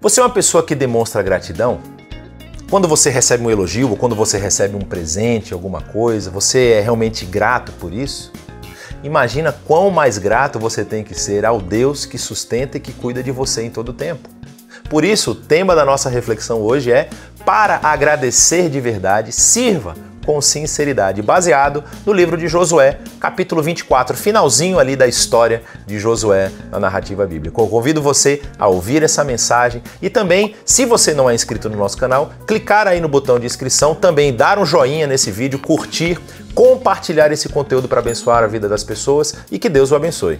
Você é uma pessoa que demonstra gratidão? Quando você recebe um elogio ou quando você recebe um presente, alguma coisa, você é realmente grato por isso? Imagina quão mais grato você tem que ser ao Deus que sustenta e que cuida de você em todo o tempo. Por isso, o tema da nossa reflexão hoje é: para agradecer de verdade, sirva com sinceridade, baseado no livro de Josué, capítulo 24, finalzinho ali da história de Josué na narrativa bíblica. Eu convido você a ouvir essa mensagem e também, se você não é inscrito no nosso canal, clicar aí no botão de inscrição, também dar um joinha nesse vídeo, curtir, compartilhar esse conteúdo para abençoar a vida das pessoas e que Deus o abençoe.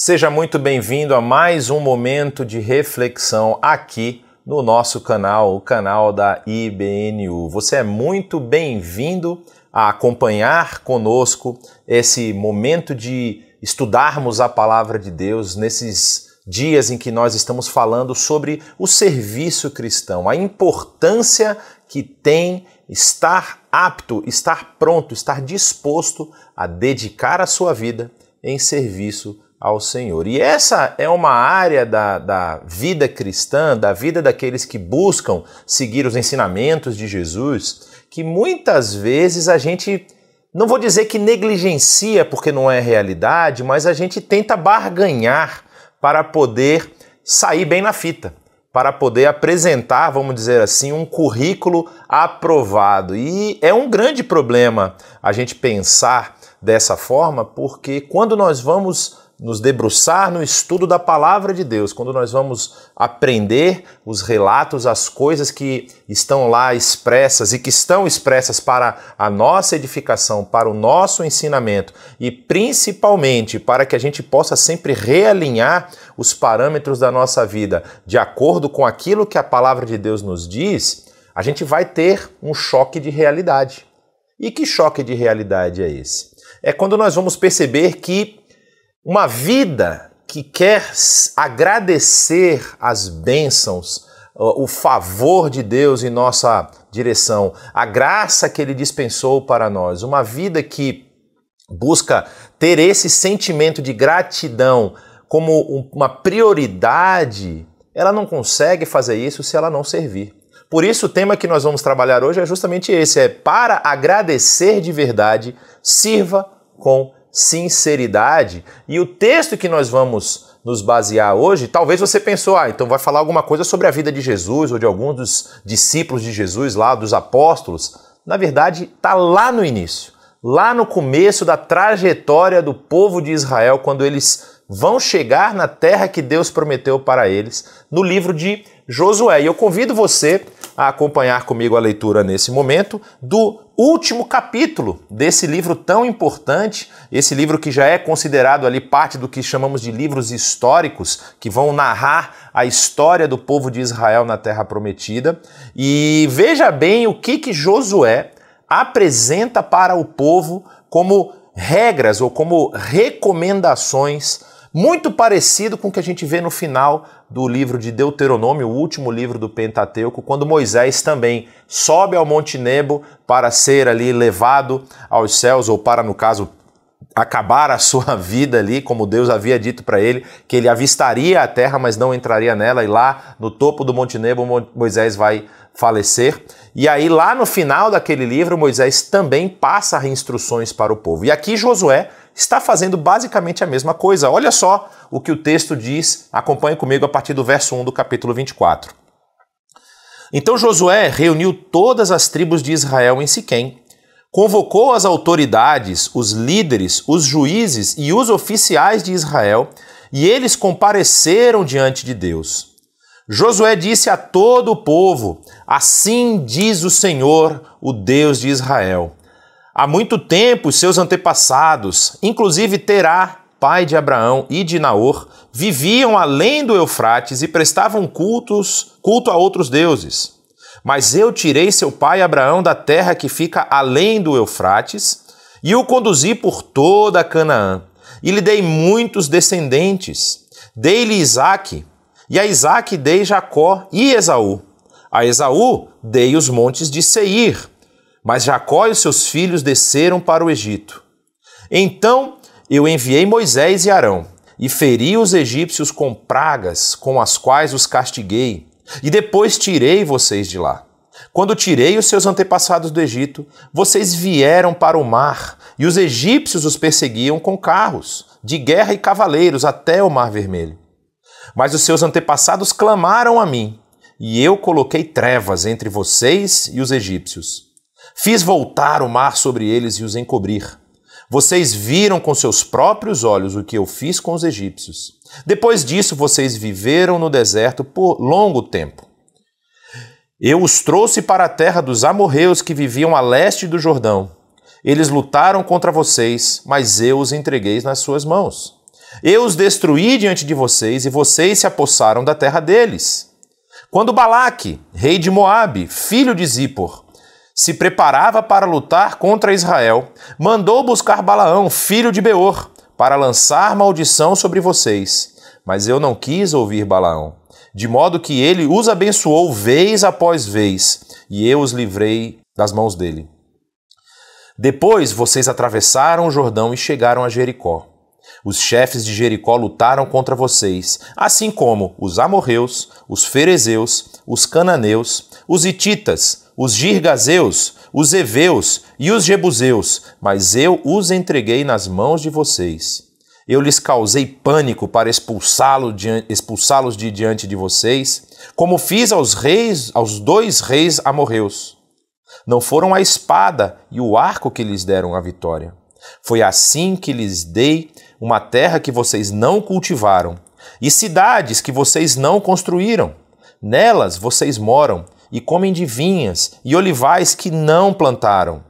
Seja muito bem-vindo a mais um momento de reflexão aqui no nosso canal, o canal da IBNU. Você é muito bem-vindo a acompanhar conosco esse momento de estudarmos a palavra de Deus nesses dias em que nós estamos falando sobre o serviço cristão, a importância que tem estar apto, estar pronto, estar disposto a dedicar a sua vida em serviço cristão ao Senhor. E essa é uma área da, da vida cristã, da vida daqueles que buscam seguir os ensinamentos de Jesus, que muitas vezes a gente, não vou dizer que negligencia porque não é realidade, mas a gente tenta barganhar para poder sair bem na fita. Para poder apresentar, vamos dizer assim, um currículo aprovado. E é um grande problema a gente pensar dessa forma, porque quando nós vamos nos debruçar no estudo da palavra de Deus, quando nós vamos aprender os relatos, as coisas que estão lá expressas e que estão expressas para a nossa edificação, para o nosso ensinamento e principalmente para que a gente possa sempre realinhar os parâmetros da nossa vida de acordo com aquilo que a palavra de Deus nos diz, a gente vai ter um choque de realidade. E que choque de realidade é esse? É quando nós vamos perceber que uma vida que quer agradecer as bênçãos, o favor de Deus em nossa direção, a graça que Ele dispensou para nós, uma vida que busca ter esse sentimento de gratidão como uma prioridade, ela não consegue fazer isso se ela não servir. Por isso, o tema que nós vamos trabalhar hoje é justamente esse: é para agradecer de verdade, sirva com sinceridade. E o texto que nós vamos nos basear hoje, talvez você pensou, ah, então vai falar alguma coisa sobre a vida de Jesus ou de alguns dos discípulos de Jesus lá, dos apóstolos. Na verdade, está lá no início, lá no começo da trajetória do povo de Israel, quando eles vão chegar na terra que Deus prometeu para eles, no livro de Josué. E eu convido você a acompanhar comigo a leitura nesse momento do último capítulo desse livro tão importante, esse livro que já é considerado ali parte do que chamamos de livros históricos, que vão narrar a história do povo de Israel na Terra Prometida. E veja bem o que, que Josué apresenta para o povo como regras ou como recomendações muito parecido com o que a gente vê no final do livro de Deuteronômio, o último livro do Pentateuco, quando Moisés também sobe ao Monte Nebo para ser ali levado aos céus, ou para, no caso, acabar a sua vida ali, como Deus havia dito para ele, que ele avistaria a terra, mas não entraria nela, e lá no topo do Monte Nebo, Moisés vai falecer. E aí, lá no final daquele livro, Moisés também passa instruções para o povo. E aqui Josué está fazendo basicamente a mesma coisa. Olha só o que o texto diz, acompanhe comigo a partir do verso 1 do capítulo 24. Então Josué reuniu todas as tribos de Israel em Siquém, convocou as autoridades, os líderes, os juízes e os oficiais de Israel, e eles compareceram diante de Deus. Josué disse a todo o povo: Assim diz o Senhor, o Deus de Israel Há muito tempo, seus antepassados, inclusive Terá, pai de Abraão e de Naor, viviam além do Eufrates e prestavam cultos, culto a outros deuses. Mas eu tirei seu pai Abraão da terra que fica além do Eufrates e o conduzi por toda Canaã, e lhe dei muitos descendentes. Dei-lhe Isaque, e a Isaque dei Jacó e Esaú. A Esaú dei os montes de Seir, mas Jacó e seus filhos desceram para o Egito. Então eu enviei Moisés e Arão, e feri os egípcios com pragas com as quais os castiguei, e depois tirei vocês de lá. Quando tirei os seus antepassados do Egito, vocês vieram para o mar, e os egípcios os perseguiam com carros, de guerra e cavaleiros até o Mar Vermelho. Mas os seus antepassados clamaram a mim, e eu coloquei trevas entre vocês e os egípcios Fiz voltar o mar sobre eles e os encobrir. Vocês viram com seus próprios olhos o que eu fiz com os egípcios. Depois disso, vocês viveram no deserto por longo tempo. Eu os trouxe para a terra dos amorreus que viviam a leste do Jordão. Eles lutaram contra vocês, mas eu os entreguei nas suas mãos. Eu os destruí diante de vocês e vocês se apossaram da terra deles. Quando Balaque, rei de Moabe, filho de Zippor, se preparava para lutar contra Israel, mandou buscar Balaão, filho de Beor, para lançar maldição sobre vocês. Mas eu não quis ouvir Balaão, de modo que ele os abençoou vez após vez, e eu os livrei das mãos dele. Depois vocês atravessaram o Jordão e chegaram a Jericó. Os chefes de Jericó lutaram contra vocês, assim como os amorreus, os ferezeus, os cananeus, os Ititas os girgazeus, os heveus e os jebuseus, mas eu os entreguei nas mãos de vocês. Eu lhes causei pânico para expulsá-los de, expulsá de diante de vocês, como fiz aos reis, aos dois reis amorreus. Não foram a espada e o arco que lhes deram a vitória. Foi assim que lhes dei uma terra que vocês não cultivaram e cidades que vocês não construíram. Nelas vocês moram e comem de vinhas e olivais que não plantaram.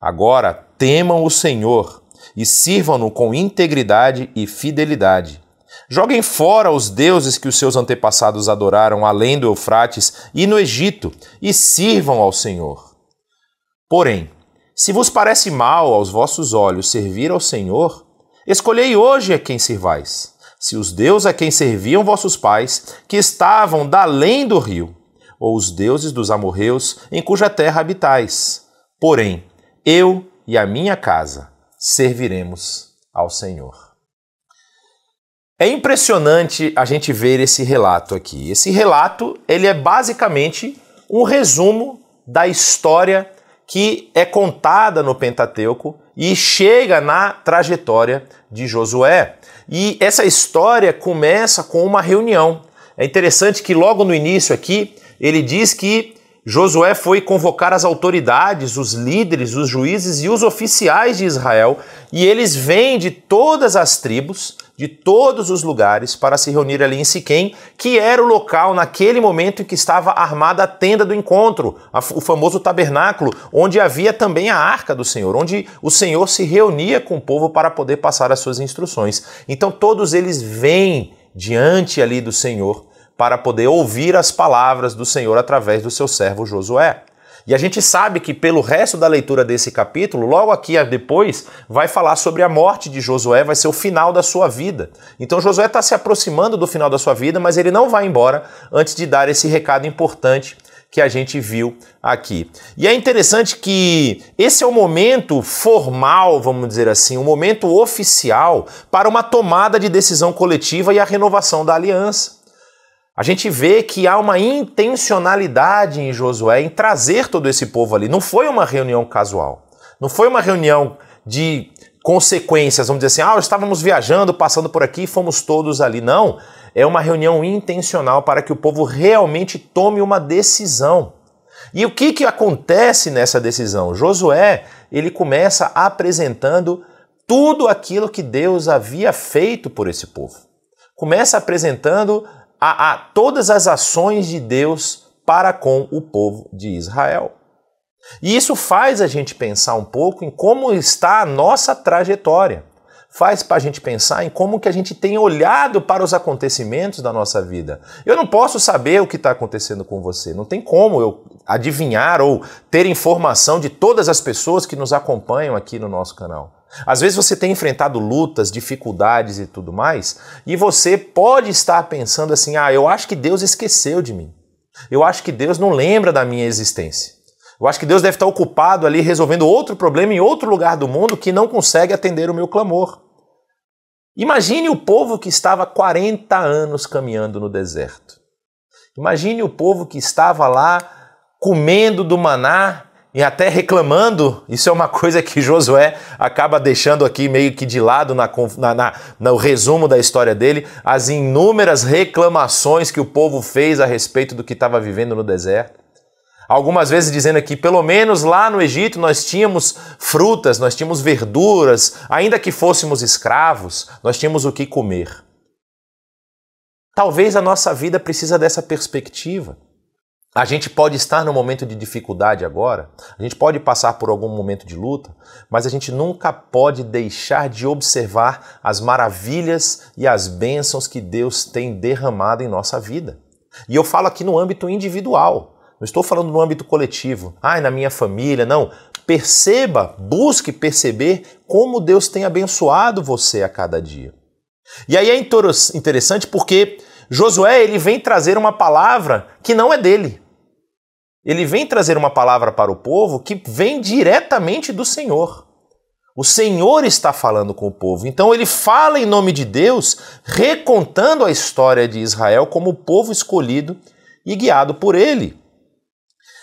Agora temam o Senhor e sirvam-no com integridade e fidelidade. Joguem fora os deuses que os seus antepassados adoraram além do Eufrates e no Egito, e sirvam ao Senhor. Porém, se vos parece mal aos vossos olhos servir ao Senhor, escolhei hoje a quem servais, se os deuses a quem serviam vossos pais, que estavam da além do rio, ou os deuses dos amorreus em cuja terra habitais. Porém, eu e a minha casa serviremos ao Senhor. É impressionante a gente ver esse relato aqui. Esse relato, ele é basicamente um resumo da história que é contada no Pentateuco e chega na trajetória de Josué. E essa história começa com uma reunião. É interessante que logo no início aqui ele diz que Josué foi convocar as autoridades, os líderes, os juízes e os oficiais de Israel, e eles vêm de todas as tribos, de todos os lugares, para se reunir ali em Siquém, que era o local naquele momento em que estava armada a tenda do encontro, o famoso tabernáculo, onde havia também a arca do Senhor, onde o Senhor se reunia com o povo para poder passar as suas instruções. Então todos eles vêm diante ali do Senhor para poder ouvir as palavras do Senhor através do seu servo Josué. E a gente sabe que pelo resto da leitura desse capítulo, logo aqui ah, depois, vai falar sobre a morte de Josué, vai ser o final da sua vida. Então Josué está se aproximando do final da sua vida, mas ele não vai embora antes de dar esse recado importante que a gente viu aqui. E é interessante que esse é o momento formal, vamos dizer assim, o momento oficial para uma tomada de decisão coletiva e a renovação da aliança. A gente vê que há uma intencionalidade em Josué em trazer todo esse povo ali. Não foi uma reunião casual. Não foi uma reunião de consequências, vamos dizer assim, ah, estávamos viajando, passando por aqui e fomos todos ali. Não, é uma reunião intencional para que o povo realmente tome uma decisão. E o que, que acontece nessa decisão? Josué, ele começa apresentando tudo aquilo que Deus havia feito por esse povo. Começa apresentando a, a todas as ações de Deus para com o povo de Israel. E isso faz a gente pensar um pouco em como está a nossa trajetória faz para a gente pensar em como que a gente tem olhado para os acontecimentos da nossa vida. Eu não posso saber o que está acontecendo com você, não tem como eu adivinhar ou ter informação de todas as pessoas que nos acompanham aqui no nosso canal. Às vezes você tem enfrentado lutas, dificuldades e tudo mais, e você pode estar pensando assim: ah, eu acho que Deus esqueceu de mim. Eu acho que Deus não lembra da minha existência. Eu acho que Deus deve estar ocupado ali resolvendo outro problema em outro lugar do mundo que não consegue atender o meu clamor. Imagine o povo que estava 40 anos caminhando no deserto. Imagine o povo que estava lá comendo do maná e até reclamando. Isso é uma coisa que Josué acaba deixando aqui meio que de lado na, na, na, no resumo da história dele, as inúmeras reclamações que o povo fez a respeito do que estava vivendo no deserto. Algumas vezes dizendo aqui, pelo menos lá no Egito nós tínhamos frutas, nós tínhamos verduras, ainda que fôssemos escravos, nós tínhamos o que comer. Talvez a nossa vida precisa dessa perspectiva. A gente pode estar num momento de dificuldade agora, a gente pode passar por algum momento de luta, mas a gente nunca pode deixar de observar as maravilhas e as bênçãos que Deus tem derramado em nossa vida. E eu falo aqui no âmbito individual. Não estou falando no âmbito coletivo. Ai, ah, na minha família, não. Perceba, busque perceber como Deus tem abençoado você a cada dia. E aí é interessante porque Josué ele vem trazer uma palavra que não é dele. Ele vem trazer uma palavra para o povo que vem diretamente do Senhor. O Senhor está falando com o povo. Então ele fala em nome de Deus, recontando a história de Israel como povo escolhido e guiado por ele.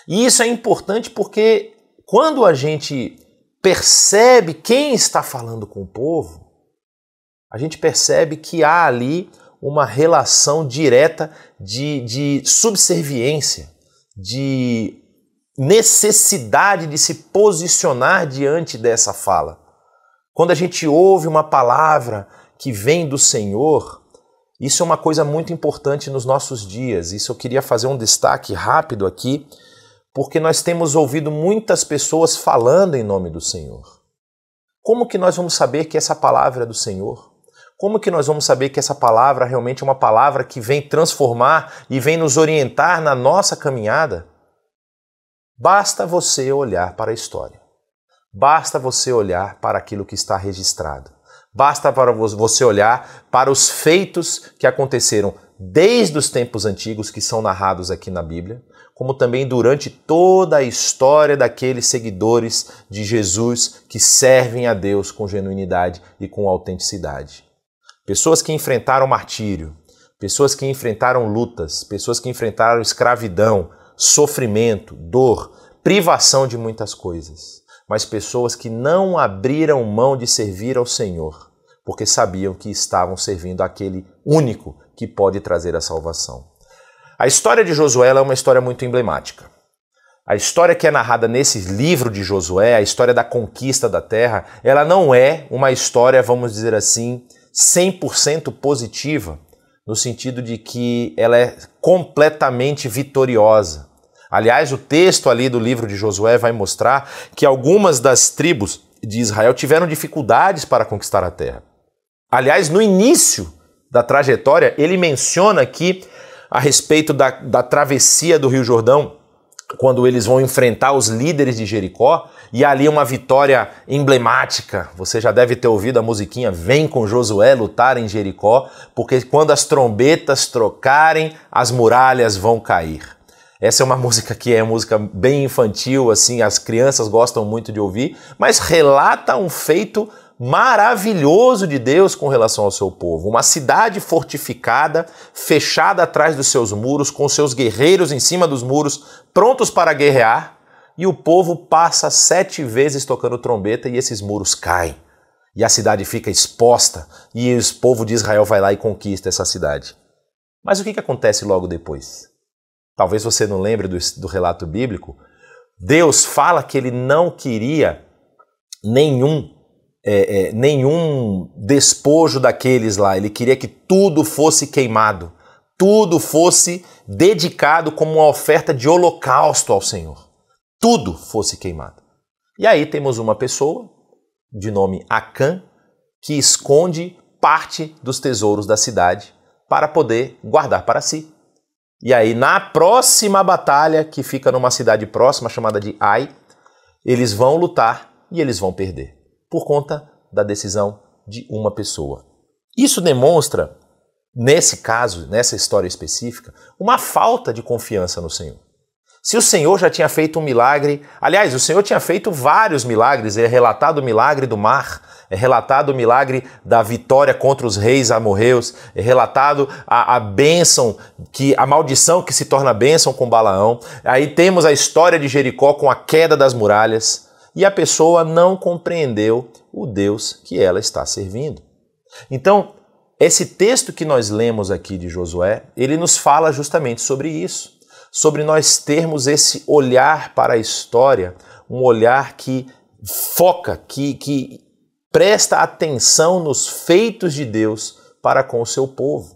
E isso é importante porque quando a gente percebe quem está falando com o povo, a gente percebe que há ali uma relação direta de, de subserviência, de necessidade de se posicionar diante dessa fala. Quando a gente ouve uma palavra que vem do Senhor, isso é uma coisa muito importante nos nossos dias. Isso eu queria fazer um destaque rápido aqui porque nós temos ouvido muitas pessoas falando em nome do Senhor. Como que nós vamos saber que essa palavra é do Senhor? Como que nós vamos saber que essa palavra realmente é uma palavra que vem transformar e vem nos orientar na nossa caminhada? Basta você olhar para a história. Basta você olhar para aquilo que está registrado. Basta para você olhar para os feitos que aconteceram desde os tempos antigos que são narrados aqui na Bíblia, como também durante toda a história daqueles seguidores de Jesus que servem a Deus com genuinidade e com autenticidade. Pessoas que enfrentaram martírio, pessoas que enfrentaram lutas, pessoas que enfrentaram escravidão, sofrimento, dor, privação de muitas coisas, mas pessoas que não abriram mão de servir ao Senhor, porque sabiam que estavam servindo aquele único que pode trazer a salvação. A história de Josué é uma história muito emblemática. A história que é narrada nesse livro de Josué, a história da conquista da terra, ela não é uma história, vamos dizer assim, 100% positiva, no sentido de que ela é completamente vitoriosa. Aliás, o texto ali do livro de Josué vai mostrar que algumas das tribos de Israel tiveram dificuldades para conquistar a terra. Aliás, no início da trajetória, ele menciona que a respeito da, da travessia do Rio Jordão, quando eles vão enfrentar os líderes de Jericó, e ali uma vitória emblemática. Você já deve ter ouvido a musiquinha Vem com Josué lutar em Jericó, porque quando as trombetas trocarem, as muralhas vão cair. Essa é uma música que é música bem infantil, assim, as crianças gostam muito de ouvir, mas relata um feito maravilhoso de Deus com relação ao seu povo. Uma cidade fortificada, fechada atrás dos seus muros, com seus guerreiros em cima dos muros, prontos para guerrear, e o povo passa sete vezes tocando trombeta e esses muros caem. E a cidade fica exposta, e o povo de Israel vai lá e conquista essa cidade. Mas o que, que acontece logo depois? Talvez você não lembre do, do relato bíblico. Deus fala que ele não queria nenhum é, é, nenhum despojo daqueles lá. Ele queria que tudo fosse queimado, tudo fosse dedicado como uma oferta de holocausto ao Senhor. Tudo fosse queimado. E aí temos uma pessoa, de nome Acã, que esconde parte dos tesouros da cidade para poder guardar para si. E aí, na próxima batalha, que fica numa cidade próxima chamada de Ai, eles vão lutar e eles vão perder por conta da decisão de uma pessoa. Isso demonstra, nesse caso, nessa história específica, uma falta de confiança no Senhor. Se o Senhor já tinha feito um milagre, aliás, o Senhor tinha feito vários milagres, é relatado o milagre do mar, é relatado o milagre da vitória contra os reis amorreus, é relatado a, a bênção, que, a maldição que se torna bênção com Balaão. Aí temos a história de Jericó com a queda das muralhas e a pessoa não compreendeu o Deus que ela está servindo. Então, esse texto que nós lemos aqui de Josué, ele nos fala justamente sobre isso, sobre nós termos esse olhar para a história, um olhar que foca, que, que presta atenção nos feitos de Deus para com o seu povo,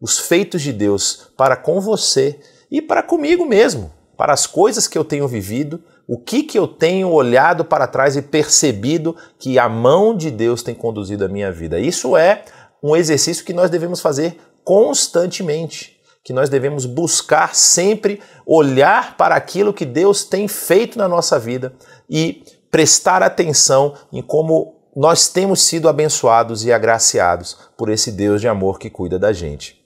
os feitos de Deus para com você e para comigo mesmo, para as coisas que eu tenho vivido o que, que eu tenho olhado para trás e percebido que a mão de Deus tem conduzido a minha vida? Isso é um exercício que nós devemos fazer constantemente, que nós devemos buscar sempre olhar para aquilo que Deus tem feito na nossa vida e prestar atenção em como nós temos sido abençoados e agraciados por esse Deus de amor que cuida da gente.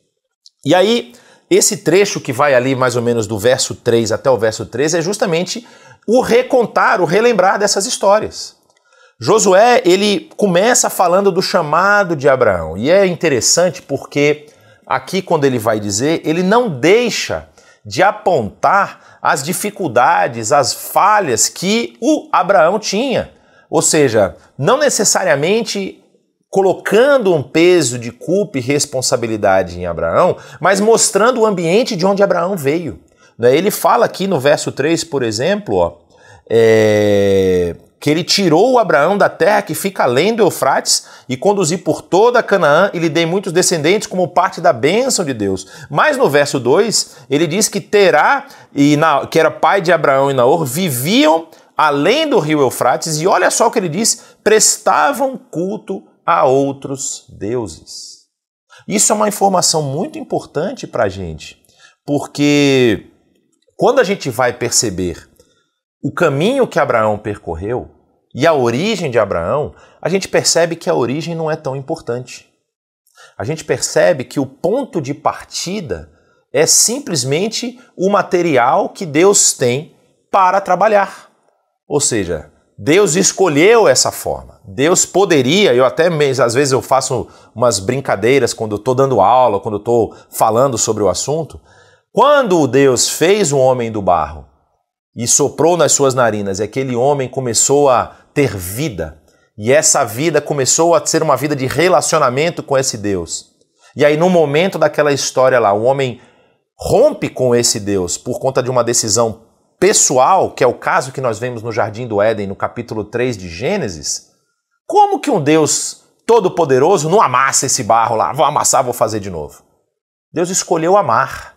E aí, esse trecho que vai ali mais ou menos do verso 3 até o verso 13 é justamente o recontar, o relembrar dessas histórias. Josué, ele começa falando do chamado de Abraão. E é interessante porque aqui quando ele vai dizer, ele não deixa de apontar as dificuldades, as falhas que o Abraão tinha. Ou seja, não necessariamente colocando um peso de culpa e responsabilidade em Abraão, mas mostrando o ambiente de onde Abraão veio. Né? Ele fala aqui no verso 3, por exemplo, ó, é, que ele tirou Abraão da terra que fica além do Eufrates e conduzi por toda Canaã e lhe dei muitos descendentes como parte da bênção de Deus. Mas no verso 2, ele diz que Terá, e na, que era pai de Abraão e Naor, viviam além do rio Eufrates e olha só o que ele diz, prestavam culto a outros deuses. Isso é uma informação muito importante para a gente, porque quando a gente vai perceber o caminho que Abraão percorreu e a origem de Abraão, a gente percebe que a origem não é tão importante. A gente percebe que o ponto de partida é simplesmente o material que Deus tem para trabalhar. Ou seja, Deus escolheu essa forma. Deus poderia, eu até às vezes eu faço umas brincadeiras quando eu estou dando aula, quando eu estou falando sobre o assunto, quando Deus fez o homem do barro e soprou nas suas narinas, é e aquele homem começou a ter vida. E essa vida começou a ser uma vida de relacionamento com esse Deus. E aí, no momento daquela história lá, o homem rompe com esse Deus por conta de uma decisão pessoal, que é o caso que nós vemos no Jardim do Éden, no capítulo 3 de Gênesis. Como que um Deus todo-poderoso não amassa esse barro lá? Vou amassar, vou fazer de novo. Deus escolheu amar.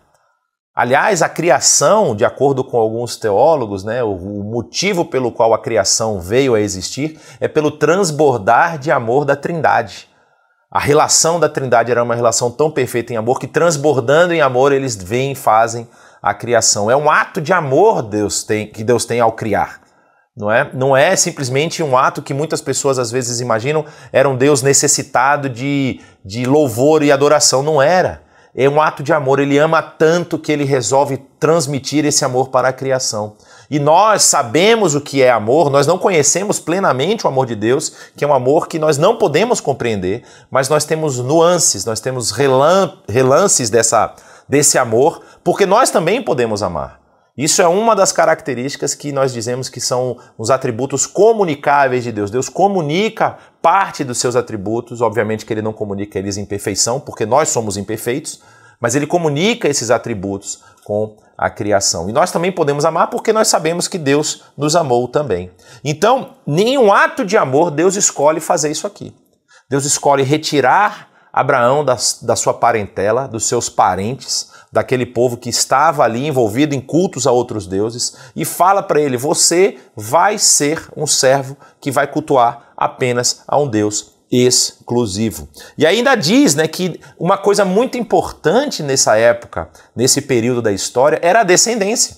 Aliás, a criação, de acordo com alguns teólogos, né, o motivo pelo qual a criação veio a existir é pelo transbordar de amor da Trindade. A relação da Trindade era uma relação tão perfeita em amor que, transbordando em amor, eles vêm e fazem a criação. É um ato de amor Deus tem, que Deus tem ao criar. Não é? não é simplesmente um ato que muitas pessoas às vezes imaginam era um Deus necessitado de, de louvor e adoração. Não era é um ato de amor, ele ama tanto que ele resolve transmitir esse amor para a criação. E nós sabemos o que é amor, nós não conhecemos plenamente o amor de Deus, que é um amor que nós não podemos compreender, mas nós temos nuances, nós temos relan relances dessa, desse amor, porque nós também podemos amar. Isso é uma das características que nós dizemos que são os atributos comunicáveis de Deus. Deus comunica parte dos seus atributos, obviamente que ele não comunica eles em perfeição, porque nós somos imperfeitos, mas ele comunica esses atributos com a criação. E nós também podemos amar porque nós sabemos que Deus nos amou também. Então, nenhum ato de amor Deus escolhe fazer isso aqui. Deus escolhe retirar Abraão da, da sua parentela, dos seus parentes, daquele povo que estava ali envolvido em cultos a outros deuses e fala para ele: Você vai ser um servo que vai cultuar apenas a um Deus exclusivo. E ainda diz né, que uma coisa muito importante nessa época, nesse período da história, era a descendência.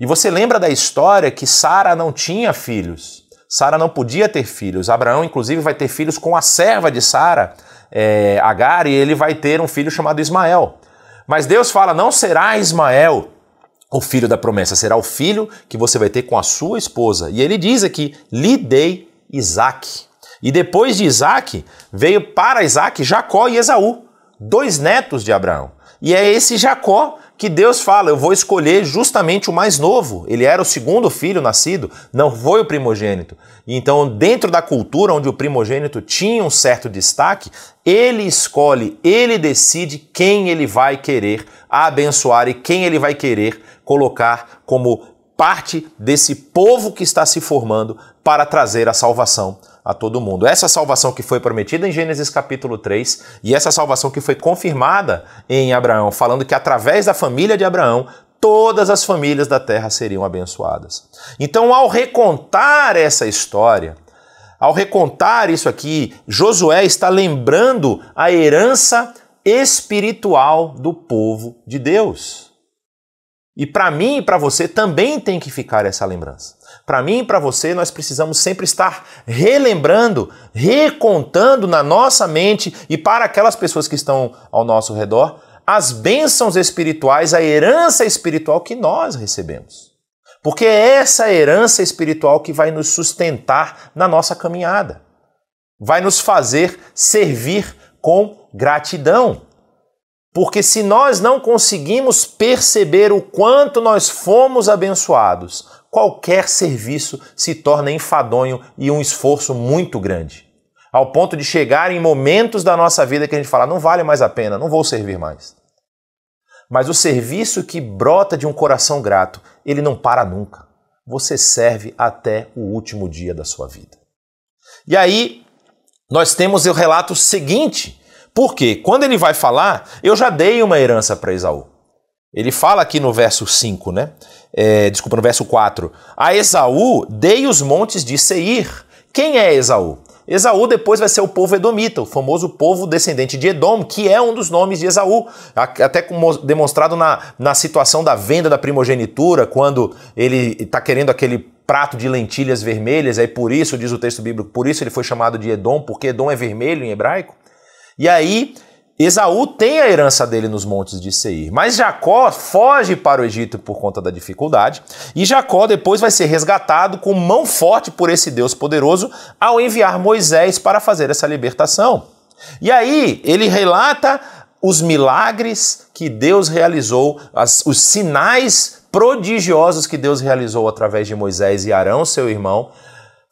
E você lembra da história que Sara não tinha filhos. Sara não podia ter filhos. Abraão, inclusive, vai ter filhos com a serva de Sara, é, Agar, e ele vai ter um filho chamado Ismael. Mas Deus fala: não será Ismael o filho da promessa, será o filho que você vai ter com a sua esposa. E ele diz aqui: lhe dei Isaac. E depois de Isaac, veio para Isaac Jacó e Esaú, dois netos de Abraão. E é esse Jacó que Deus fala: eu vou escolher justamente o mais novo. Ele era o segundo filho nascido, não foi o primogênito. Então, dentro da cultura onde o primogênito tinha um certo destaque, ele escolhe, ele decide quem ele vai querer abençoar e quem ele vai querer colocar como parte desse povo que está se formando para trazer a salvação a todo mundo. Essa salvação que foi prometida em Gênesis capítulo 3 e essa salvação que foi confirmada em Abraão, falando que através da família de Abraão todas as famílias da terra seriam abençoadas. Então, ao recontar essa história, ao recontar isso aqui, Josué está lembrando a herança espiritual do povo de Deus. E para mim e para você também tem que ficar essa lembrança. Para mim e para você, nós precisamos sempre estar relembrando, recontando na nossa mente e para aquelas pessoas que estão ao nosso redor, as bênçãos espirituais, a herança espiritual que nós recebemos. Porque é essa herança espiritual que vai nos sustentar na nossa caminhada, vai nos fazer servir com gratidão. Porque se nós não conseguimos perceber o quanto nós fomos abençoados, qualquer serviço se torna enfadonho e um esforço muito grande. Ao ponto de chegar em momentos da nossa vida que a gente fala, não vale mais a pena, não vou servir mais. Mas o serviço que brota de um coração grato, ele não para nunca. Você serve até o último dia da sua vida. E aí, nós temos o relato seguinte, porque quando ele vai falar, eu já dei uma herança para Esaú. Ele fala aqui no verso 5, né? É, desculpa, no verso 4. A Esaú dei os montes de Seir. Quem é Esaú? Esaú depois vai ser o povo edomita, o famoso povo descendente de Edom, que é um dos nomes de Esaú, até demonstrado na, na situação da venda da primogenitura, quando ele está querendo aquele prato de lentilhas vermelhas, aí por isso, diz o texto bíblico, por isso ele foi chamado de Edom, porque Edom é vermelho em hebraico. E aí Esaú tem a herança dele nos montes de Seir, mas Jacó foge para o Egito por conta da dificuldade, e Jacó depois vai ser resgatado com mão forte por esse Deus poderoso ao enviar Moisés para fazer essa libertação. E aí ele relata os milagres que Deus realizou, as, os sinais prodigiosos que Deus realizou através de Moisés e Arão, seu irmão,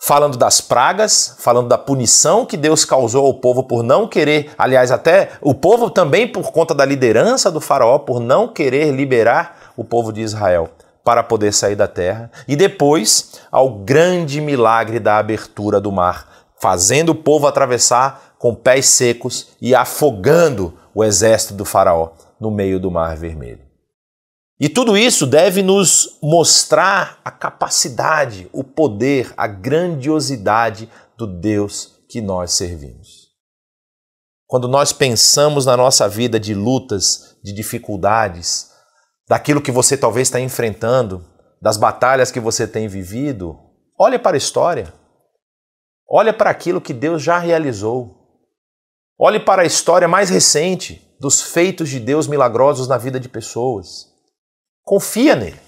falando das pragas, falando da punição que Deus causou ao povo por não querer, aliás, até o povo também por conta da liderança do faraó por não querer liberar o povo de Israel para poder sair da terra, e depois ao grande milagre da abertura do mar, fazendo o povo atravessar com pés secos e afogando o exército do faraó no meio do mar vermelho. E tudo isso deve nos mostrar a capacidade, o poder, a grandiosidade do Deus que nós servimos. Quando nós pensamos na nossa vida de lutas, de dificuldades, daquilo que você talvez está enfrentando, das batalhas que você tem vivido, olha para a história. Olha para aquilo que Deus já realizou. Olhe para a história mais recente dos feitos de Deus milagrosos na vida de pessoas. Confia nele.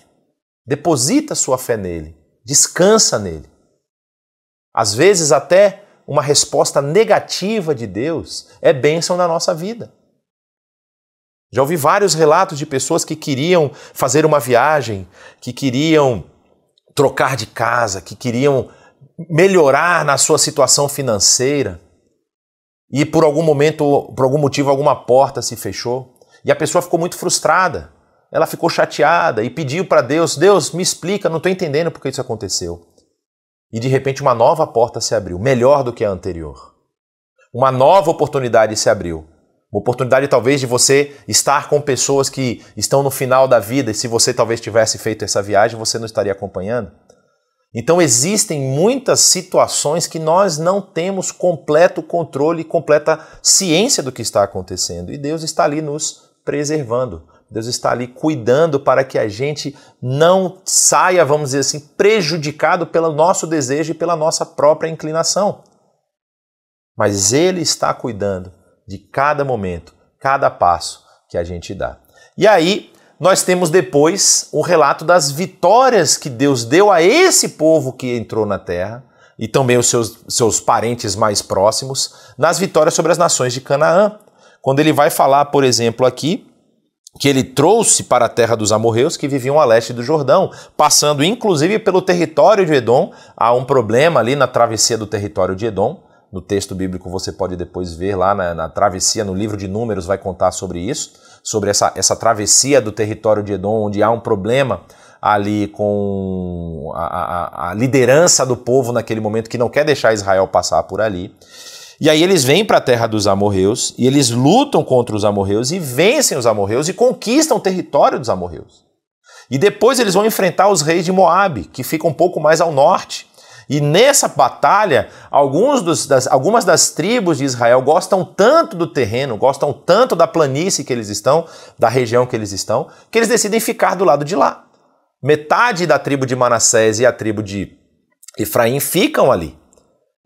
Deposita sua fé nele. Descansa nele. Às vezes, até uma resposta negativa de Deus é bênção na nossa vida. Já ouvi vários relatos de pessoas que queriam fazer uma viagem, que queriam trocar de casa, que queriam melhorar na sua situação financeira e por algum momento, por algum motivo, alguma porta se fechou e a pessoa ficou muito frustrada. Ela ficou chateada e pediu para Deus: Deus, me explica, não estou entendendo por que isso aconteceu. E de repente uma nova porta se abriu, melhor do que a anterior. Uma nova oportunidade se abriu. Uma oportunidade talvez de você estar com pessoas que estão no final da vida e se você talvez tivesse feito essa viagem, você não estaria acompanhando. Então existem muitas situações que nós não temos completo controle e completa ciência do que está acontecendo e Deus está ali nos preservando. Deus está ali cuidando para que a gente não saia, vamos dizer assim, prejudicado pelo nosso desejo e pela nossa própria inclinação. Mas Ele está cuidando de cada momento, cada passo que a gente dá. E aí, nós temos depois o relato das vitórias que Deus deu a esse povo que entrou na terra e também os seus, seus parentes mais próximos nas vitórias sobre as nações de Canaã. Quando ele vai falar, por exemplo, aqui que ele trouxe para a terra dos amorreus que viviam a leste do Jordão, passando inclusive pelo território de Edom. Há um problema ali na travessia do território de Edom. No texto bíblico você pode depois ver lá na, na travessia, no livro de Números, vai contar sobre isso, sobre essa, essa travessia do território de Edom, onde há um problema ali com a, a, a, liderança do povo naquele momento que não quer deixar Israel passar por ali. E aí eles vêm para a terra dos amorreus e eles lutam contra os amorreus e vencem os amorreus e conquistam o território dos amorreus. E depois eles vão enfrentar os reis de Moabe, que fica um pouco mais ao norte. E nessa batalha, dos, das, algumas das tribos de Israel gostam tanto do terreno, gostam tanto da planície que eles estão, da região que eles estão, que eles decidem ficar do lado de lá. Metade da tribo de Manassés e a tribo de Efraim ficam ali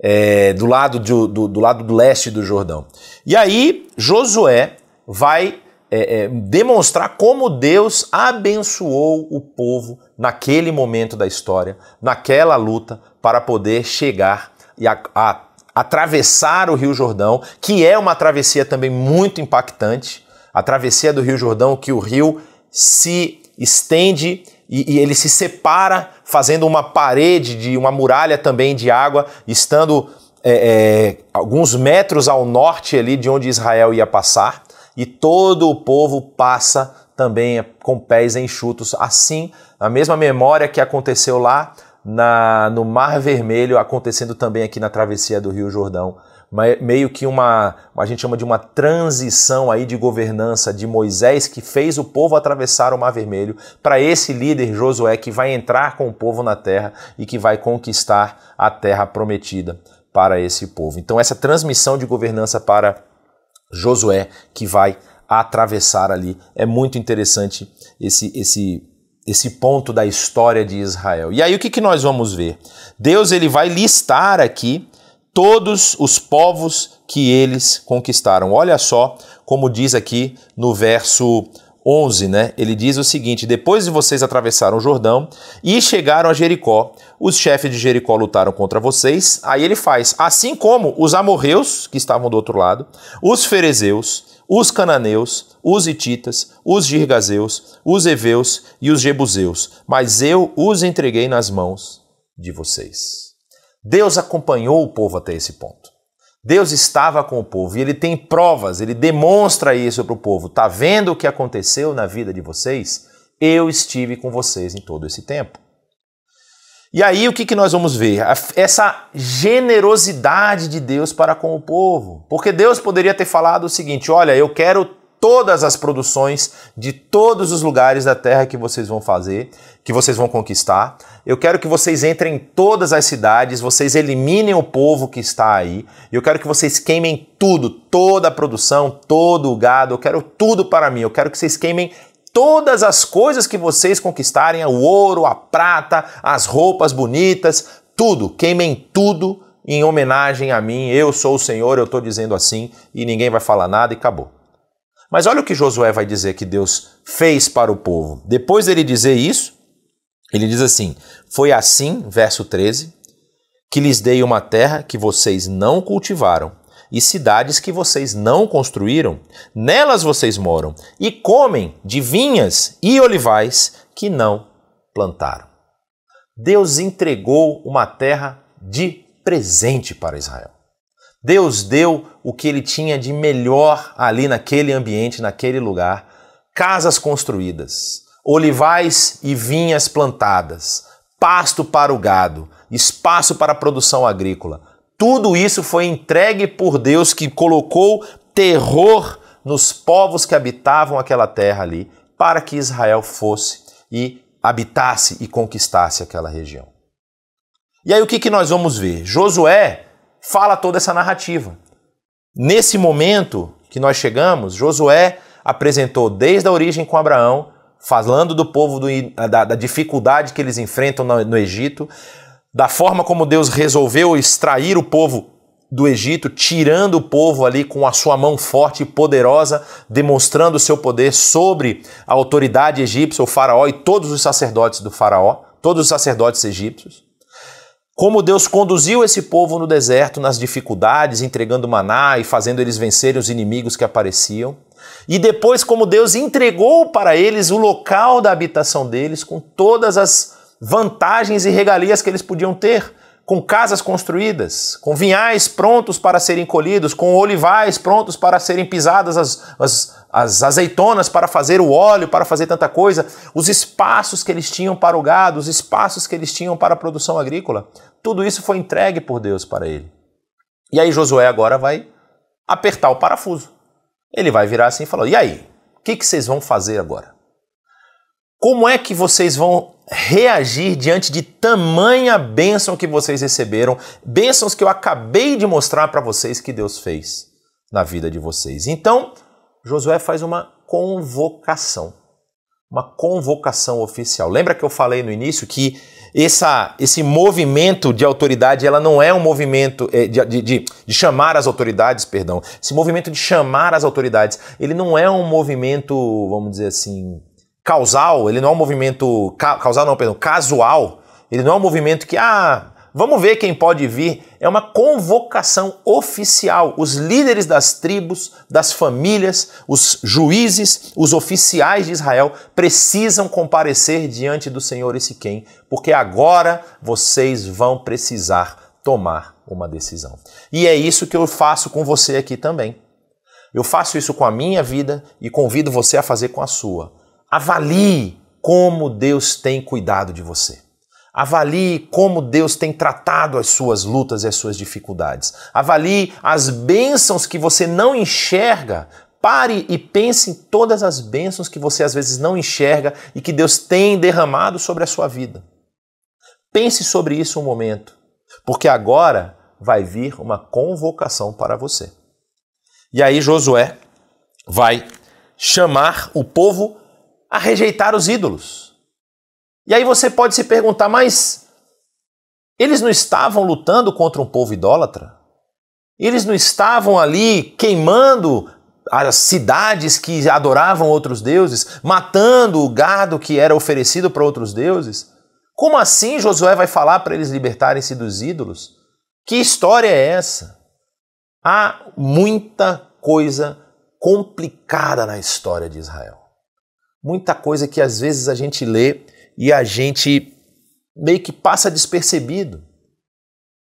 é, do, lado de, do, do, lado do leste do Jordão. E aí Josué vai é, é, demonstrar como Deus abençoou o povo naquele momento da história, naquela luta, para poder chegar e a, a atravessar o Rio Jordão, que é uma travessia também muito impactante. A travessia do Rio Jordão, que o rio se estende e, e ele se separa fazendo uma parede de uma muralha também de água, estando é, é, alguns metros ao norte ali de onde Israel ia passar, e todo o povo passa também com pés enxutos. Assim, a mesma memória que aconteceu lá na, no Mar Vermelho, acontecendo também aqui na travessia do Rio Jordão é meio que uma, a gente chama de uma transição aí de governança de Moisés que fez o povo atravessar o Mar Vermelho para esse líder Josué que vai entrar com o povo na terra e que vai conquistar a terra prometida para esse povo. Então essa transmissão de governança para Josué que vai atravessar ali é muito interessante esse esse esse ponto da história de Israel. E aí o que, que nós vamos ver? Deus ele vai listar aqui todos os povos que eles conquistaram. Olha só como diz aqui no verso 11, né? Ele diz o seguinte: Depois de vocês atravessaram o Jordão e chegaram a Jericó, os chefes de Jericó lutaram contra vocês. Aí ele faz: assim como os amorreus que estavam do outro lado, os ferezeus, os cananeus, os ititas, os girgazeus, os heveus e os jebuseus, mas eu os entreguei nas mãos de vocês. Deus acompanhou o povo até esse ponto. Deus estava com o povo e ele tem provas, ele demonstra isso para o povo. Tá vendo o que aconteceu na vida de vocês? Eu estive com vocês em todo esse tempo. E aí o que, que nós vamos ver? Essa generosidade de Deus para com o povo. Porque Deus poderia ter falado o seguinte: olha, eu quero todas as produções de todos os lugares da terra que vocês vão fazer, que vocês vão conquistar. Eu quero que vocês entrem em todas as cidades, vocês eliminem o povo que está aí. Eu quero que vocês queimem tudo, toda a produção, todo o gado. Eu quero tudo para mim. Eu quero que vocês queimem todas as coisas que vocês conquistarem, o ouro, a prata, as roupas bonitas, tudo. Queimem tudo em homenagem a mim. Eu sou o Senhor, eu estou dizendo assim e ninguém vai falar nada e acabou. Mas olha o que Josué vai dizer que Deus fez para o povo. Depois dele dizer isso, ele diz assim: Foi assim, verso 13, que lhes dei uma terra que vocês não cultivaram e cidades que vocês não construíram. Nelas vocês moram e comem de vinhas e olivais que não plantaram. Deus entregou uma terra de presente para Israel. Deus deu o que ele tinha de melhor ali naquele ambiente, naquele lugar: casas construídas, olivais e vinhas plantadas, pasto para o gado, espaço para a produção agrícola. Tudo isso foi entregue por Deus que colocou terror nos povos que habitavam aquela terra ali, para que Israel fosse e habitasse e conquistasse aquela região. E aí o que, que nós vamos ver? Josué fala toda essa narrativa. Nesse momento que nós chegamos, Josué apresentou desde a origem com Abraão, falando do povo, do, da, da, dificuldade que eles enfrentam no, no Egito, da forma como Deus resolveu extrair o povo do Egito, tirando o povo ali com a sua mão forte e poderosa, demonstrando o seu poder sobre a autoridade egípcia, o faraó e todos os sacerdotes do faraó, todos os sacerdotes egípcios. Como Deus conduziu esse povo no deserto, nas dificuldades, entregando maná e fazendo eles vencerem os inimigos que apareciam. E depois, como Deus entregou para eles o local da habitação deles, com todas as vantagens e regalias que eles podiam ter com casas construídas, com vinhais prontos para serem colhidos, com olivais prontos para serem pisadas as, as, as azeitonas para fazer o óleo, para fazer tanta coisa, os espaços que eles tinham para o gado, os espaços que eles tinham para a produção agrícola, tudo isso foi entregue por Deus para ele. E aí Josué agora vai apertar o parafuso. Ele vai virar assim e falar: e aí? O que, que vocês vão fazer agora? Como é que vocês vão reagir diante de tamanha bênção que vocês receberam, bênçãos que eu acabei de mostrar para vocês que Deus fez na vida de vocês? Então, Josué faz uma convocação, uma convocação oficial. Lembra que eu falei no início que essa, esse movimento de autoridade, ela não é um movimento eh, de, de, de, de, chamar as autoridades, perdão. Esse movimento de chamar as autoridades, ele não é um movimento, vamos dizer assim, causal, ele não é um movimento ca, causal não, perdão, casual. Ele não é um movimento que ah, vamos ver quem pode vir. É uma convocação oficial. Os líderes das tribos, das famílias, os juízes, os oficiais de Israel precisam comparecer diante do Senhor esse quem, porque agora vocês vão precisar tomar uma decisão. E é isso que eu faço com você aqui também. Eu faço isso com a minha vida e convido você a fazer com a sua. Avalie como Deus tem cuidado de você. Avalie como Deus tem tratado as suas lutas e as suas dificuldades. Avalie as bênçãos que você não enxerga. Pare e pense em todas as bênçãos que você às vezes não enxerga e que Deus tem derramado sobre a sua vida. Pense sobre isso um momento, porque agora vai vir uma convocação para você. E aí Josué vai chamar o povo a rejeitar os ídolos. E aí você pode se perguntar, mas eles não estavam lutando contra um povo idólatra? Eles não estavam ali queimando as cidades que adoravam outros deuses, matando o gado que era oferecido para outros deuses? Como assim Josué vai falar para eles libertarem-se dos ídolos? Que história é essa? Há muita coisa complicada na história de Israel muita coisa que às vezes a gente lê e a gente meio que passa despercebido.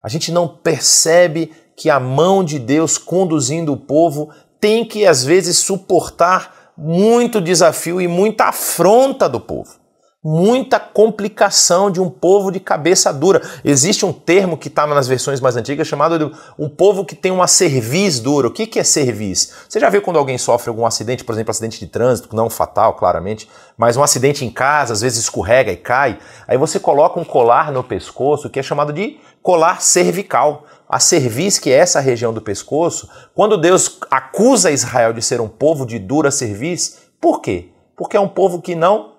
A gente não percebe que a mão de Deus conduzindo o povo tem que às vezes suportar muito desafio e muita afronta do povo muita complicação de um povo de cabeça dura. Existe um termo que está nas versões mais antigas chamado de um povo que tem uma cerviz dura. O que, que é cerviz? Você já viu quando alguém sofre algum acidente, por exemplo, acidente de trânsito, não fatal, claramente, mas um acidente em casa, às vezes escorrega e cai. Aí você coloca um colar no pescoço que é chamado de colar cervical a cerviz, que é essa região do pescoço, quando Deus acusa Israel de ser um povo de dura cerviz, por quê? Porque é um povo que não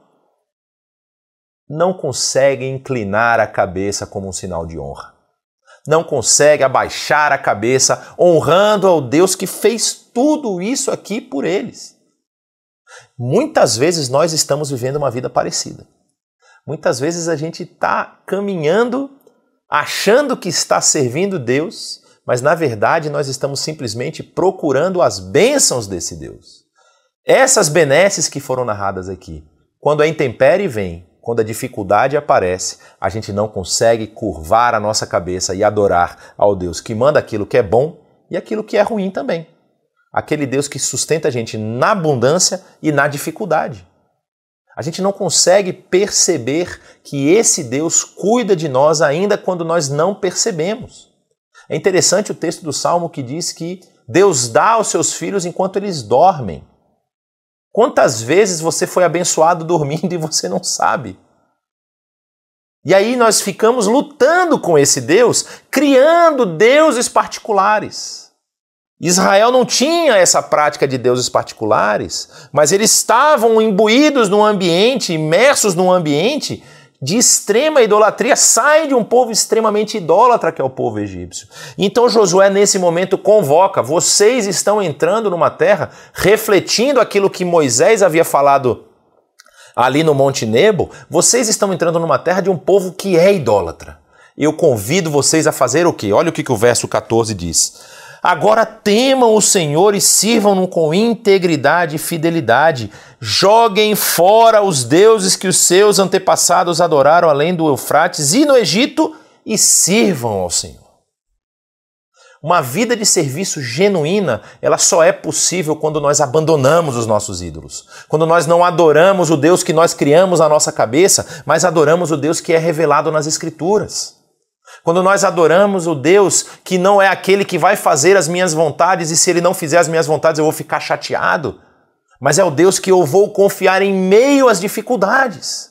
não consegue inclinar a cabeça como um sinal de honra. Não consegue abaixar a cabeça honrando ao Deus que fez tudo isso aqui por eles. Muitas vezes nós estamos vivendo uma vida parecida. Muitas vezes a gente está caminhando achando que está servindo Deus, mas na verdade nós estamos simplesmente procurando as bênçãos desse Deus. Essas benesses que foram narradas aqui. Quando a intempérie vem, quando a dificuldade aparece, a gente não consegue curvar a nossa cabeça e adorar ao Deus que manda aquilo que é bom e aquilo que é ruim também. Aquele Deus que sustenta a gente na abundância e na dificuldade. A gente não consegue perceber que esse Deus cuida de nós ainda quando nós não percebemos. É interessante o texto do Salmo que diz que Deus dá aos seus filhos enquanto eles dormem. Quantas vezes você foi abençoado dormindo e você não sabe? E aí nós ficamos lutando com esse Deus, criando deuses particulares. Israel não tinha essa prática de deuses particulares, mas eles estavam imbuídos num ambiente, imersos num ambiente de extrema idolatria sai de um povo extremamente idólatra, que é o povo egípcio. Então Josué, nesse momento, convoca: vocês estão entrando numa terra refletindo aquilo que Moisés havia falado ali no Monte Nebo, vocês estão entrando numa terra de um povo que é idólatra. Eu convido vocês a fazer o quê? Olha o que, que o verso 14 diz Agora temam o Senhor e sirvam-no com integridade e fidelidade. Joguem fora os deuses que os seus antepassados adoraram além do Eufrates e no Egito e sirvam ao Senhor. Uma vida de serviço genuína, ela só é possível quando nós abandonamos os nossos ídolos. Quando nós não adoramos o Deus que nós criamos na nossa cabeça, mas adoramos o Deus que é revelado nas Escrituras. Quando nós adoramos o Deus que não é aquele que vai fazer as minhas vontades e se ele não fizer as minhas vontades eu vou ficar chateado, mas é o Deus que eu vou confiar em meio às dificuldades.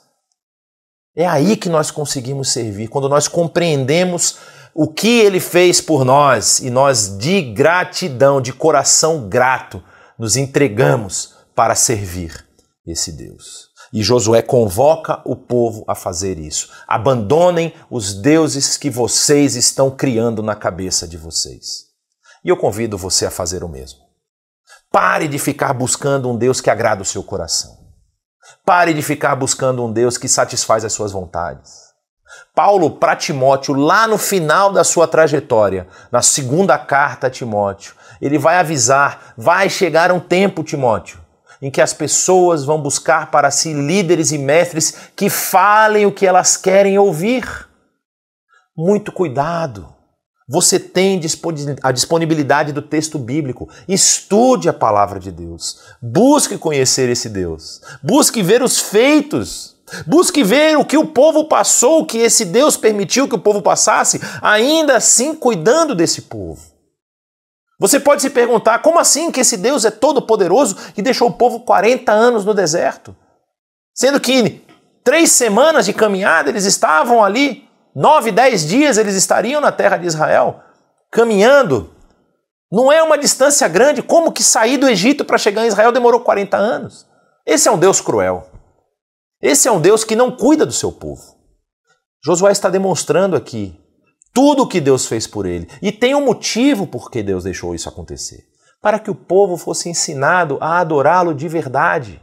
É aí que nós conseguimos servir, quando nós compreendemos o que ele fez por nós e nós, de gratidão, de coração grato, nos entregamos para servir esse Deus. E Josué convoca o povo a fazer isso. Abandonem os deuses que vocês estão criando na cabeça de vocês. E eu convido você a fazer o mesmo. Pare de ficar buscando um Deus que agrada o seu coração. Pare de ficar buscando um Deus que satisfaz as suas vontades. Paulo para Timóteo, lá no final da sua trajetória, na segunda carta a Timóteo, ele vai avisar: vai chegar um tempo, Timóteo, em que as pessoas vão buscar para si líderes e mestres que falem o que elas querem ouvir. Muito cuidado. Você tem a disponibilidade do texto bíblico. Estude a palavra de Deus. Busque conhecer esse Deus. Busque ver os feitos. Busque ver o que o povo passou, o que esse Deus permitiu que o povo passasse, ainda assim cuidando desse povo. Você pode se perguntar como assim que esse Deus é todo poderoso e deixou o povo 40 anos no deserto? Sendo que três semanas de caminhada eles estavam ali, nove, dez dias eles estariam na terra de Israel, caminhando. Não é uma distância grande, como que sair do Egito para chegar em Israel demorou 40 anos? Esse é um Deus cruel. Esse é um Deus que não cuida do seu povo. Josué está demonstrando aqui tudo o que Deus fez por ele. E tem um motivo por que Deus deixou isso acontecer: para que o povo fosse ensinado a adorá-lo de verdade.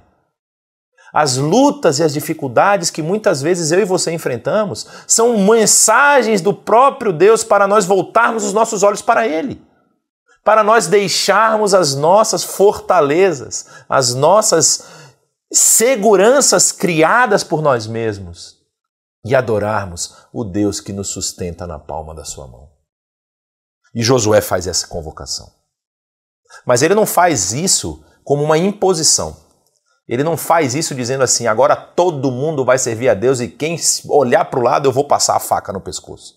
As lutas e as dificuldades que muitas vezes eu e você enfrentamos são mensagens do próprio Deus para nós voltarmos os nossos olhos para Ele, para nós deixarmos as nossas fortalezas, as nossas seguranças criadas por nós mesmos e adorarmos o Deus que nos sustenta na palma da sua mão. E Josué faz essa convocação. Mas ele não faz isso como uma imposição. Ele não faz isso dizendo assim: agora todo mundo vai servir a Deus e quem olhar para o lado eu vou passar a faca no pescoço.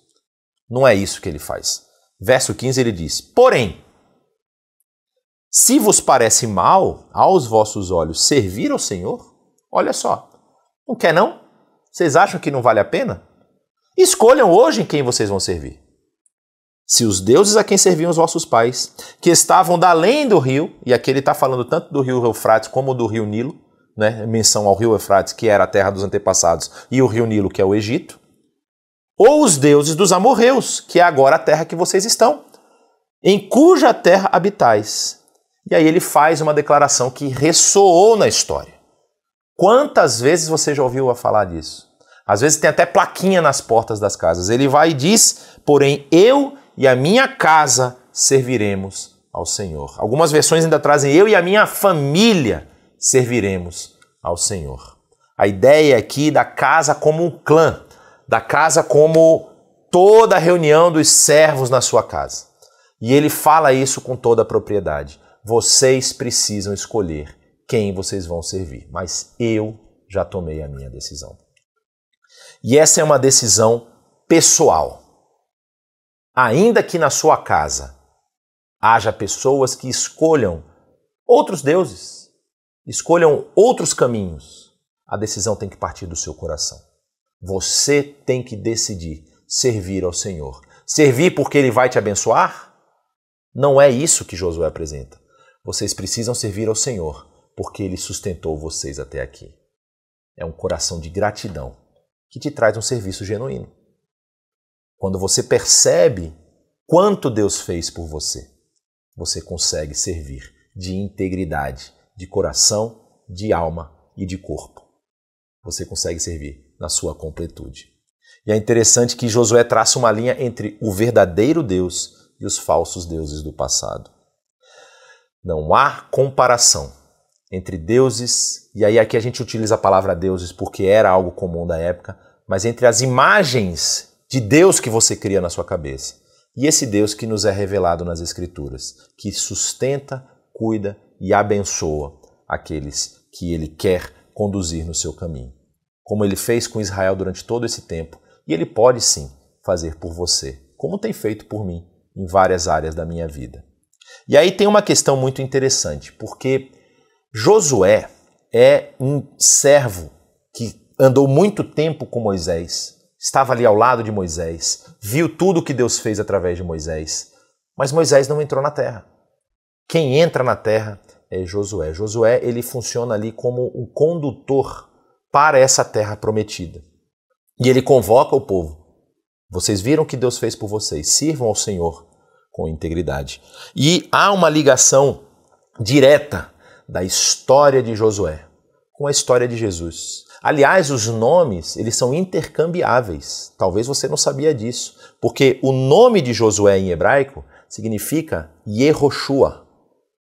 Não é isso que ele faz. Verso 15 ele diz: Porém, se vos parece mal aos vossos olhos servir ao Senhor, olha só, não quer não? Vocês acham que não vale a pena? Escolham hoje em quem vocês vão servir. Se os deuses a quem serviam os vossos pais, que estavam da além do rio, e aqui ele está falando tanto do rio Eufrates como do rio Nilo, né, menção ao rio Eufrates, que era a terra dos antepassados, e o rio Nilo, que é o Egito, ou os deuses dos amorreus, que é agora a terra que vocês estão, em cuja terra habitais. E aí ele faz uma declaração que ressoou na história. Quantas vezes você já ouviu a falar disso? Às vezes tem até plaquinha nas portas das casas. Ele vai e diz: Porém, eu e a minha casa serviremos ao Senhor. Algumas versões ainda trazem: Eu e a minha família serviremos ao Senhor. A ideia aqui da casa como um clã, da casa como toda a reunião dos servos na sua casa. E ele fala isso com toda a propriedade. Vocês precisam escolher quem vocês vão servir, mas eu já tomei a minha decisão. E essa é uma decisão pessoal. Ainda que na sua casa haja pessoas que escolham outros deuses, escolham outros caminhos, a decisão tem que partir do seu coração. Você tem que decidir servir ao Senhor. Servir porque Ele vai te abençoar? Não é isso que Josué apresenta. Vocês precisam servir ao Senhor porque ele sustentou vocês até aqui. É um coração de gratidão que te traz um serviço genuíno. Quando você percebe quanto Deus fez por você, você consegue servir de integridade, de coração, de alma e de corpo. Você consegue servir na sua completude. E é interessante que Josué traça uma linha entre o verdadeiro Deus e os falsos deuses do passado. Não há comparação entre deuses, e aí aqui a gente utiliza a palavra deuses porque era algo comum da época, mas entre as imagens de Deus que você cria na sua cabeça. E esse Deus que nos é revelado nas Escrituras, que sustenta, cuida e abençoa aqueles que ele quer conduzir no seu caminho. Como ele fez com Israel durante todo esse tempo, e ele pode sim fazer por você, como tem feito por mim em várias áreas da minha vida. E aí tem uma questão muito interessante, porque Josué é um servo que andou muito tempo com Moisés, estava ali ao lado de Moisés, viu tudo o que Deus fez através de Moisés, mas Moisés não entrou na terra. Quem entra na terra é Josué. Josué ele funciona ali como o condutor para essa terra prometida. E ele convoca o povo. Vocês viram o que Deus fez por vocês, sirvam ao Senhor com integridade. E há uma ligação direta da história de Josué com a história de Jesus. Aliás, os nomes, eles são intercambiáveis. Talvez você não sabia disso, porque o nome de Josué em hebraico significa Yehoshua.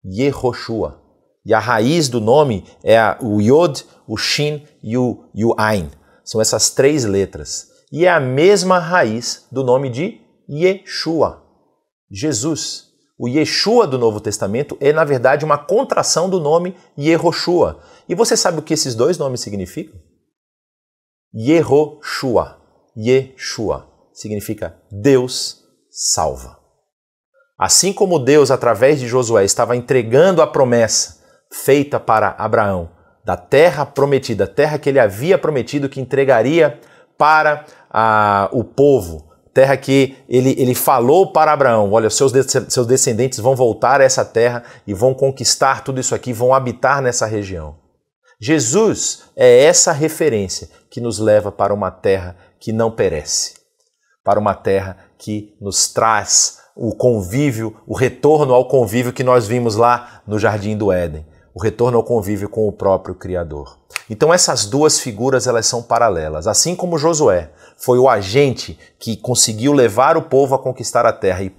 Yehoshua. E a raiz do nome é o Yod, o Shin e o, e o Ain. São essas três letras. E é a mesma raiz do nome de Yeshua, Jesus. O Yeshua do Novo Testamento é, na verdade, uma contração do nome Yehoshua. E você sabe o que esses dois nomes significam? Yehoshua. Yeshua significa Deus salva. Assim como Deus, através de Josué, estava entregando a promessa feita para Abraão, da terra prometida, terra que ele havia prometido que entregaria para ah, o povo, terra que ele, ele falou para Abraão: olha, seus, de, seus descendentes vão voltar a essa terra e vão conquistar tudo isso aqui, vão habitar nessa região. Jesus é essa referência que nos leva para uma terra que não perece, para uma terra que nos traz o convívio, o retorno ao convívio que nós vimos lá no Jardim do Éden o retorno ao convívio com o próprio Criador. Então essas duas figuras elas são paralelas, assim como Josué foi o agente que conseguiu levar o povo a conquistar a terra e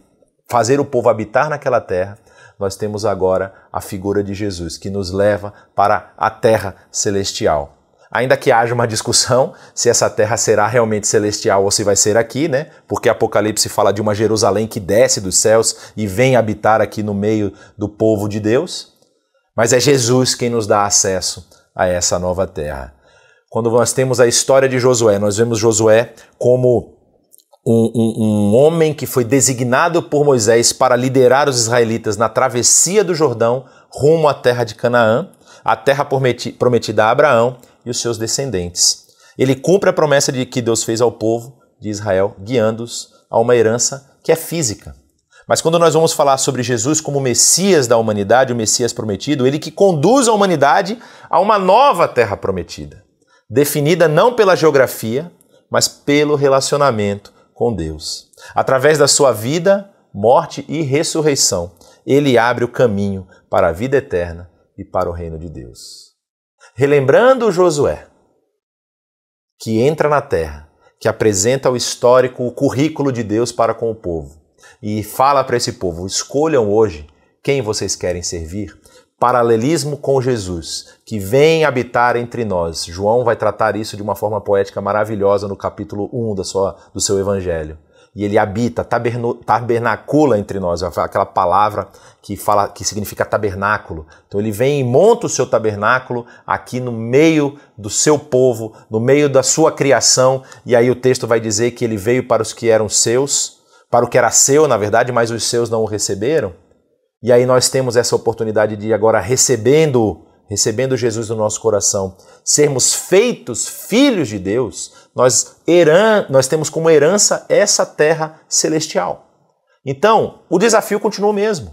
fazer o povo habitar naquela terra. Nós temos agora a figura de Jesus que nos leva para a terra celestial. Ainda que haja uma discussão se essa terra será realmente celestial ou se vai ser aqui, né? Porque Apocalipse fala de uma Jerusalém que desce dos céus e vem habitar aqui no meio do povo de Deus. Mas é Jesus quem nos dá acesso a essa nova terra. Quando nós temos a história de Josué, nós vemos Josué como um, um, um, homem que foi designado por Moisés para liderar os israelitas na travessia do Jordão rumo à terra de Canaã, a terra prometida a Abraão e os seus descendentes. Ele cumpre a promessa de que Deus fez ao povo de Israel, guiando-os a uma herança que é física, mas quando nós vamos falar sobre Jesus como Messias da humanidade, o Messias prometido, ele que conduz a humanidade a uma nova terra prometida, definida não pela geografia, mas pelo relacionamento com Deus. Através da sua vida, morte e ressurreição, ele abre o caminho para a vida eterna e para o reino de Deus. Relembrando Josué, que entra na terra, que apresenta o histórico, o currículo de Deus para com o povo e fala para esse povo: escolham hoje quem vocês querem servir. Paralelismo com Jesus, que vem habitar entre nós. João vai tratar isso de uma forma poética maravilhosa no capítulo 1 da sua, do seu evangelho e ele habita, taberno, tabernacula entre nós, é aquela palavra que fala que significa tabernáculo. Então ele vem e monta o seu tabernáculo aqui no meio do seu povo, no meio da sua criação, e aí o texto vai dizer que ele veio para os que eram seus, para o que era seu, na verdade, mas os seus não o receberam. E aí nós temos essa oportunidade de agora recebendo, recebendo Jesus no nosso coração, sermos feitos filhos de Deus. Nós heran, nós temos como herança essa terra celestial. Então, o desafio continua o mesmo.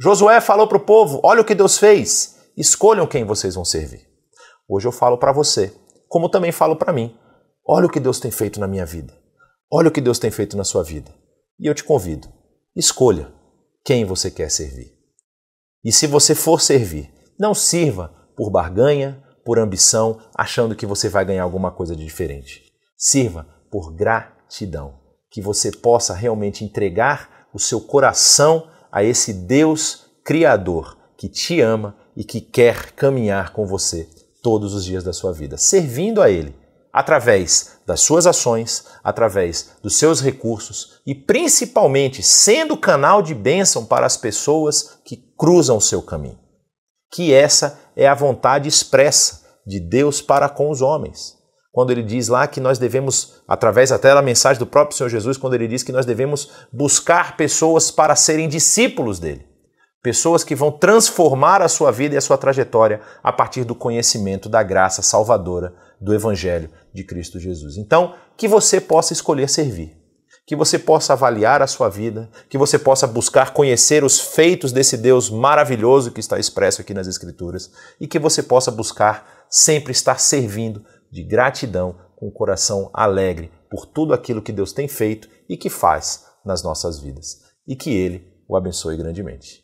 Josué falou para o povo: olha o que Deus fez, escolham quem vocês vão servir. Hoje eu falo para você, como também falo para mim: olha o que Deus tem feito na minha vida, olha o que Deus tem feito na sua vida. E eu te convido, escolha quem você quer servir. E se você for servir, não sirva por barganha, por ambição, achando que você vai ganhar alguma coisa de diferente. Sirva por gratidão, que você possa realmente entregar o seu coração a esse Deus Criador que te ama e que quer caminhar com você todos os dias da sua vida, servindo a Ele através das suas ações, através dos seus recursos e principalmente sendo canal de bênção para as pessoas que cruzam o seu caminho. Que essa é a vontade expressa de Deus para com os homens. Quando ele diz lá que nós devemos, através até da mensagem do próprio Senhor Jesus, quando ele diz que nós devemos buscar pessoas para serem discípulos dele. Pessoas que vão transformar a sua vida e a sua trajetória a partir do conhecimento da graça salvadora do Evangelho de Cristo Jesus. Então, que você possa escolher servir, que você possa avaliar a sua vida, que você possa buscar conhecer os feitos desse Deus maravilhoso que está expresso aqui nas Escrituras e que você possa buscar sempre estar servindo de gratidão, com o coração alegre por tudo aquilo que Deus tem feito e que faz nas nossas vidas. E que Ele o abençoe grandemente.